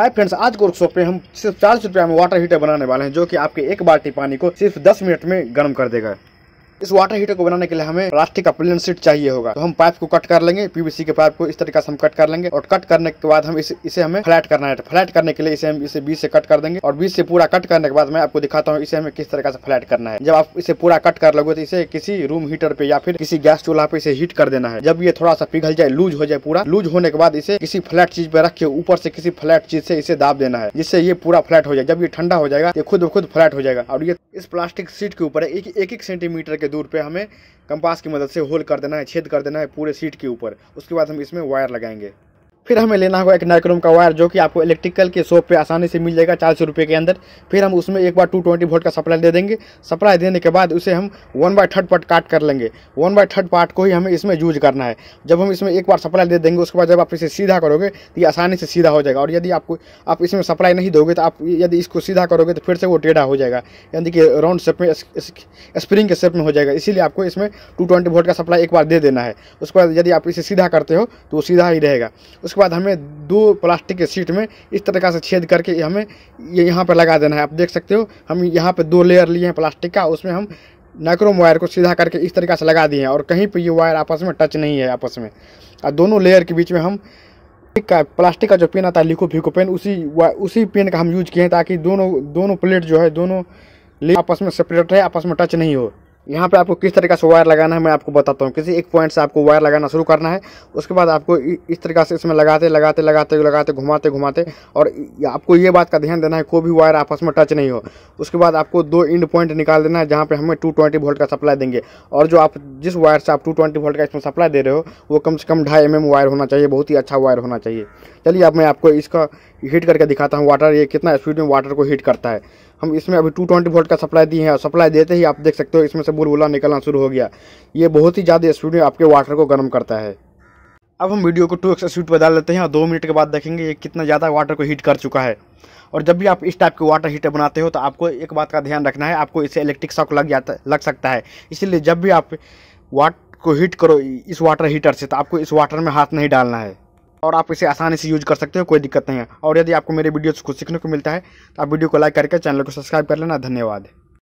hi friends आज के workshop पे हम सिर्फ चालीस रुपया में वाटर हीटर बनाने वाले हैं जो कि आपके एक बाल्टी पानी को सिर्फ दस मिनट में गर्म कर देगा इस वाटर हीटर को बनाने के लिए हमें प्लास्टिक का प्लेन सीट चाहिए होगा तो हम पाइप को कट कर लेंगे पीवीसी के पाइप को इस तरीके से हम कट कर लेंगे और कट करने के बाद हम इसे इसे हमें फ्लैट करना है फ्लैट करने के लिए इसे हम इसे बीस से कट कर देंगे और बीस से पूरा कट करने के बाद मैं आपको दिखाता हूँ इसे हमें किस तरह से फ्लैट करना है जब आप इसे पूरा कट कर लोगे तो इसे किसी रूम हीटर पे या फिर किसी गैस चूल्हा पे इसे हीट कर देना है जब ये थोड़ा सा पिघल जाए लूज हो जाए पूरा लूज होने के बाद इसे किसी फ्लैट चीज पे रख के ऊपर से किसी फ्लैट चीज से इसे दाब देना है जिससे ये पूरा फ्लैट हो जाए जब ये ठंडा हो जाएगा ये खुद खुद फ्लैट हो जाएगा और ये इस प्लास्टिक सीट के ऊपर एक एक सेंटीमीटर के दूर पे हमें कंपास की मदद से होल कर देना है छेद कर देना है पूरे सीट के ऊपर उसके बाद हम इसमें वायर लगाएंगे फिर हमें लेना होगा एक नाइक्रोम का वायर जो कि आपको इलेक्ट्रिकल के शॉप पे आसानी से मिल जाएगा चार सौ रुपये के अंदर फिर हम उसमें एक बार टू ट्वेंटी वोल्ट का सप्लाई दे देंगे सप्लाई देने के बाद उसे हम वन बाय थर्ड पार्ट काट कर लेंगे वन बाय थर्ड पार्ट को ही हमें इसमें यूज करना है जब हम इसमें एक बार सप्लाई दे देंगे उसके बाद जब आप इसे सीधा करोगे तो ये आसानी से सीधा हो जाएगा और यदि आपको आप इसमें सप्लाई नहीं दोगे तो आप यदि इसको सीधा करोगे तो फिर से वो टेढ़ा हो जाएगा यानी कि राउंड शेप में स्प्रिंग के शेप में हो जाएगा इसीलिए आपको इसमें टू ट्वेंटी वोल्ट का सप्लाई एक बार दे देना है उसके बाद यदि आप इसे सीधा करते हो तो वो सीधा ही रहेगा उसके बाद हमें दो प्लास्टिक के सीट में इस तरीका से छेद करके हमें ये यहाँ पर लगा देना है आप देख सकते हो हम यहाँ पर दो लेयर लिए हैं प्लास्टिक का उसमें हम नाइक्रोम वायर को सीधा करके इस तरीका से लगा दिए हैं और कहीं पर ये वायर आपस में टच नहीं है आपस में और दोनों लेयर के बीच में हम का प्लास्टिक का जो पेन आता है लिको फिको पेन उसी उसी पेन का हम यूज किए हैं ताकि दोनों दोनों प्लेट जो है दोनों ले आपस में सेपरेट है आपस में टच नहीं हो यहाँ पे आपको किस तरीके से वायर लगाना है मैं आपको बताता हूँ किसी एक पॉइंट से आपको वायर लगाना शुरू करना है उसके बाद आपको इस तरीके से इसमें लगाते लगाते लगाते लगाते घुमाते घुमाते और आपको ये बात का ध्यान देना है कोई भी वायर आपस में टच नहीं हो उसके बाद आपको दो इंड पॉइंट निकाल देना है जहाँ पर हमें टू ट्वेंटी वोल्ट का सप्लाई देंगे और जो आप जिस वायर से आप टू ट्वेंटी वोल्ट का इसमें सप्लाई दे रहे हो वो कम से कम ढाई एम mm वायर होना चाहिए बहुत ही अच्छा वायर होना चाहिए चलिए अब मैं आपको इसका हीट करके दिखाता हूँ वाटर ये कितना स्पीड में वाटर को हीट करता है हम इसमें अभी टू ट्वेंटी वोल्ट का सप्लाई दिए हैं और सप्लाई देते ही आप देख सकते हो इसमें से बुलबुला निकलना शुरू हो गया ये बहुत ही ज़्यादा स्पीड में आपके वाटर को गर्म करता है अब हम वीडियो को टू एक्स स्पीड पर डाल लेते हैं और दो मिनट के बाद देखेंगे ये कितना ज़्यादा वाटर को हीट कर चुका है और जब भी आप इस टाइप के वाटर हीटर बनाते हो तो आपको एक बात का ध्यान रखना है आपको इससे इलेक्ट्रिक शॉक लग जाता लग सकता है इसीलिए जब भी आप वाट को हीट करो इस वाटर हीटर से तो आपको इस वाटर में हाथ नहीं डालना है और आप इसे आसानी से यूज कर सकते हो कोई दिक्कत नहीं है और यदि आपको मेरे वीडियो कुछ सीखने को मिलता है तो आप वीडियो को लाइक करके चैनल को सब्सक्राइब कर लेना धन्यवाद